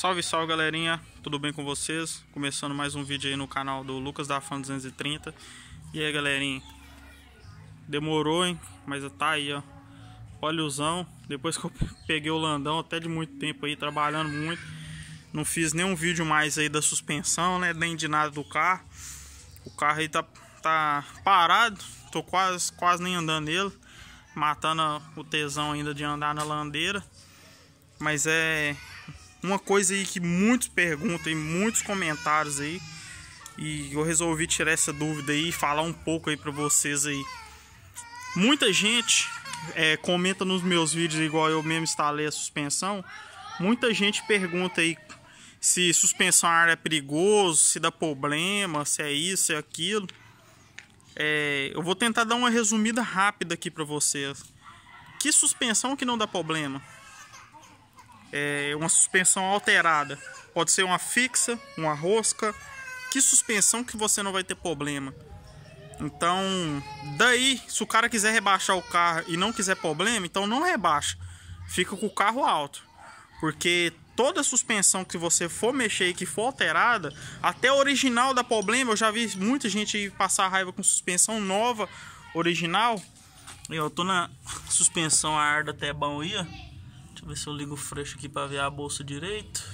Salve, salve galerinha, tudo bem com vocês? Começando mais um vídeo aí no canal do Lucas da Fan 230 E aí galerinha, demorou hein, mas tá aí ó, óleozão Depois que eu peguei o Landão até de muito tempo aí, trabalhando muito Não fiz nenhum vídeo mais aí da suspensão né, nem de nada do carro O carro aí tá, tá parado, tô quase, quase nem andando nele Matando o tesão ainda de andar na landeira mas é uma coisa aí que muitos perguntam e muitos comentários aí. E eu resolvi tirar essa dúvida aí e falar um pouco aí pra vocês aí. Muita gente é, comenta nos meus vídeos, igual eu mesmo instalei a suspensão. Muita gente pergunta aí se suspensão ar é perigoso, se dá problema, se é isso, se é aquilo. É, eu vou tentar dar uma resumida rápida aqui para vocês. Que suspensão que não dá problema? é, uma suspensão alterada. Pode ser uma fixa, uma rosca. Que suspensão que você não vai ter problema. Então, daí, se o cara quiser rebaixar o carro e não quiser problema, então não rebaixa. Fica com o carro alto. Porque toda suspensão que você for mexer e que for alterada, até original dá problema. Eu já vi muita gente passar raiva com suspensão nova, original. Eu tô na suspensão a ar da Tebão é aí, ó. Deixa eu ver se eu ligo o freixo aqui para ver a bolsa direito.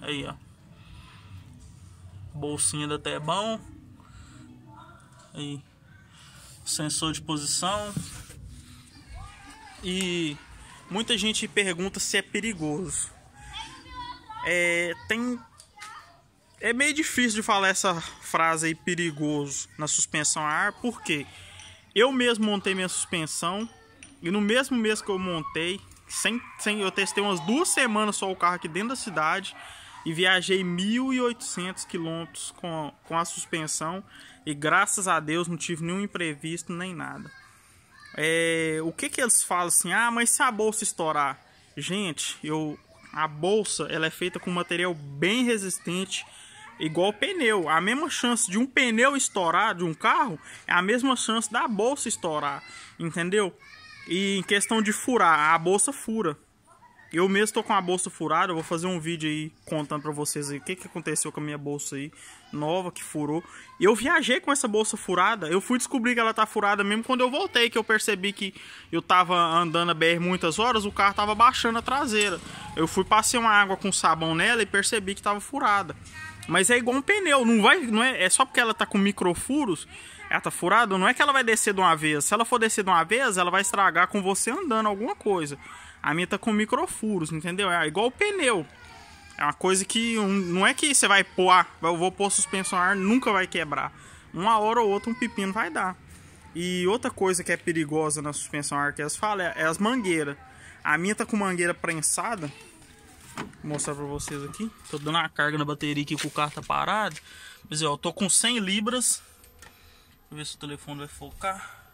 Aí, ó. Bolsinha da Tebão. Aí. Sensor de posição. E muita gente pergunta se é perigoso. É, tem é meio difícil de falar essa frase aí perigoso na suspensão a ar, porque eu mesmo montei minha suspensão e no mesmo mês que eu montei, sem, sem, eu testei umas duas semanas só o carro aqui dentro da cidade e viajei 1.800 quilômetros com, com a suspensão e graças a Deus não tive nenhum imprevisto nem nada. É, o que que eles falam assim? Ah, mas se a bolsa estourar, gente, eu a bolsa ela é feita com material bem resistente, igual pneu. A mesma chance de um pneu estourar de um carro é a mesma chance da bolsa estourar, entendeu? E em questão de furar, a bolsa fura. Eu mesmo estou com a bolsa furada, eu vou fazer um vídeo aí contando para vocês aí o que, que aconteceu com a minha bolsa aí, nova, que furou. Eu viajei com essa bolsa furada, eu fui descobrir que ela tá furada mesmo quando eu voltei, que eu percebi que eu tava andando a BR muitas horas, o carro tava baixando a traseira. Eu fui passei uma água com sabão nela e percebi que tava furada. Mas é igual um pneu, não vai, não é, é só porque ela tá com microfuros ela tá furada, não é que ela vai descer de uma vez. Se ela for descer de uma vez, ela vai estragar com você andando alguma coisa. A minha tá com microfuros, entendeu? É igual o pneu. É uma coisa que um, não é que você vai pôr, ah, eu vou pôr suspensão ar, nunca vai quebrar. Uma hora ou outra um pepino vai dar. E outra coisa que é perigosa na suspensão ar que elas falam é, é as mangueiras. A minha tá com mangueira prensada. Vou mostrar pra vocês aqui. Tô dando uma carga na bateria aqui com o carro tá parado. Mas eu tô com 100 libras Pra ver se o telefone vai focar.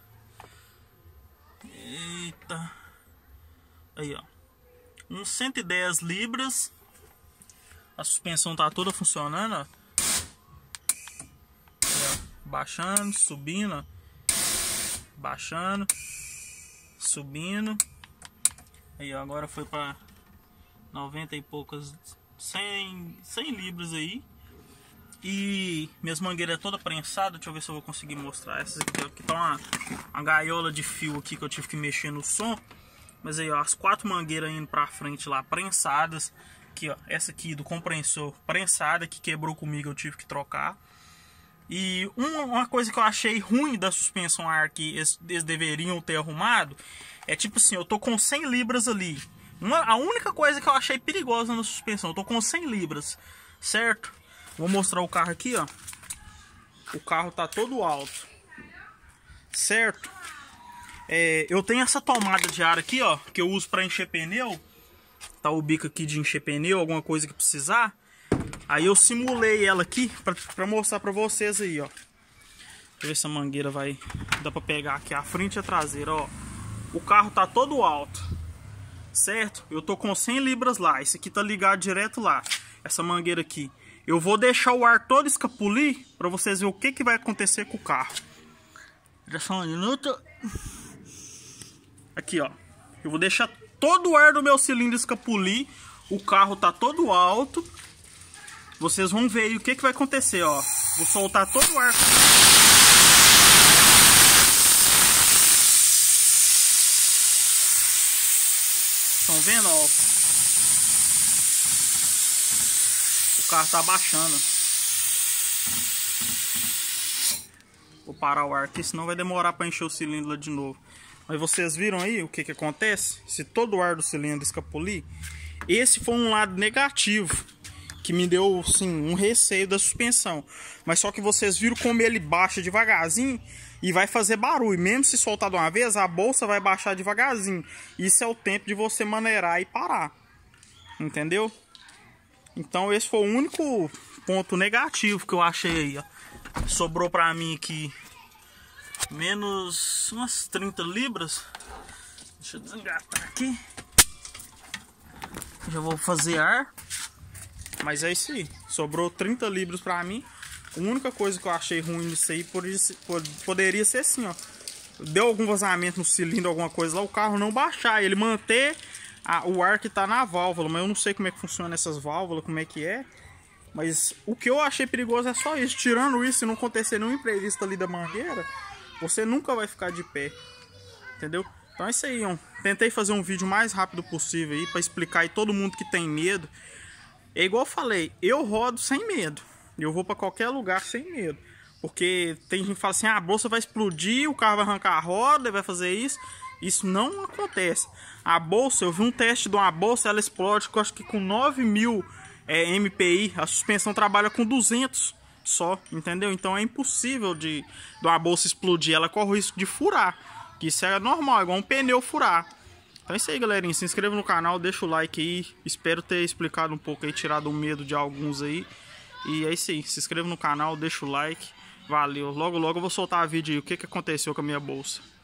Eita. Aí, ó. Uns 110 libras. A suspensão tá toda funcionando, ó. Aí, ó. Baixando, subindo, ó. Baixando. Subindo. Aí, ó. Agora foi pra 90 e poucas... 100, 100 libras aí. E minhas mangueiras é toda prensada, deixa eu ver se eu vou conseguir mostrar. Essas aqui, aqui tá uma, uma gaiola de fio aqui que eu tive que mexer no som. Mas aí, ó, as quatro mangueiras indo pra frente lá, prensadas. Aqui, ó, essa aqui do compressor prensada, que quebrou comigo, eu tive que trocar. E uma, uma coisa que eu achei ruim da suspensão ar que eles, eles deveriam ter arrumado é tipo assim, eu tô com 100 libras ali. Uma, a única coisa que eu achei perigosa na suspensão, eu tô com 100 libras, certo? Vou mostrar o carro aqui, ó. O carro tá todo alto. Certo? É, eu tenho essa tomada de ar aqui, ó, que eu uso para encher pneu. Tá o bico aqui de encher pneu, alguma coisa que precisar. Aí eu simulei ela aqui para mostrar para vocês aí, ó. Deixa eu ver se a mangueira vai... Dá para pegar aqui a frente e a traseira, ó. O carro tá todo alto. Certo? Eu tô com 100 libras lá. Esse aqui tá ligado direto lá. Essa mangueira aqui eu vou deixar o ar todo escapulir para vocês verem o que, que vai acontecer com o carro. Já só um minuto. Aqui, ó. Eu vou deixar todo o ar do meu cilindro escapulir. O carro tá todo alto. Vocês vão ver aí o que, que vai acontecer, ó. Vou soltar todo o ar. Estão vendo, ó? carro tá baixando. Vou parar o ar aqui, senão vai demorar para encher o cilindro de novo. Mas vocês viram aí o que que acontece? Se todo o ar do cilindro escapulir, esse foi um lado negativo que me deu assim, um receio da suspensão. Mas só que vocês viram como ele baixa devagarzinho e vai fazer barulho. Mesmo se soltar de uma vez, a bolsa vai baixar devagarzinho. Isso é o tempo de você maneirar e parar. Entendeu? Então esse foi o único ponto negativo que eu achei aí, ó. Sobrou pra mim aqui menos umas 30 libras. Deixa eu desengatar aqui. Já vou fazer ar. Mas é isso aí. Sobrou 30 libras pra mim. A única coisa que eu achei ruim nisso aí poderia ser assim, ó. Deu algum vazamento no cilindro, alguma coisa lá, o carro não baixar, ele manter a, o ar que tá na válvula, mas eu não sei como é que funciona essas válvulas, como é que é. Mas o que eu achei perigoso é só isso. Tirando isso, se não acontecer nenhum imprevisto ali da mangueira, você nunca vai ficar de pé. Entendeu? Então é isso aí, ó. Tentei fazer um vídeo mais rápido possível aí para explicar aí todo mundo que tem medo. É igual eu falei, eu rodo sem medo. Eu vou para qualquer lugar sem medo. Porque tem gente que fala assim, ah, a bolsa vai explodir, o carro vai arrancar a roda, vai fazer isso. Isso não acontece. A bolsa, eu vi um teste de uma bolsa, ela explode, eu acho que com 9 mil é, MPI. A suspensão trabalha com 200 só, entendeu? Então é impossível de, de uma bolsa explodir. Ela corre o risco de furar, que isso é normal, é igual um pneu furar. Então é isso aí, galerinha. Se inscreva no canal, deixa o like aí. Espero ter explicado um pouco aí, tirado o medo de alguns aí. E é isso aí. Se inscreva no canal, deixa o like. Valeu. Logo, logo eu vou soltar a vídeo aí. O que, que aconteceu com a minha bolsa.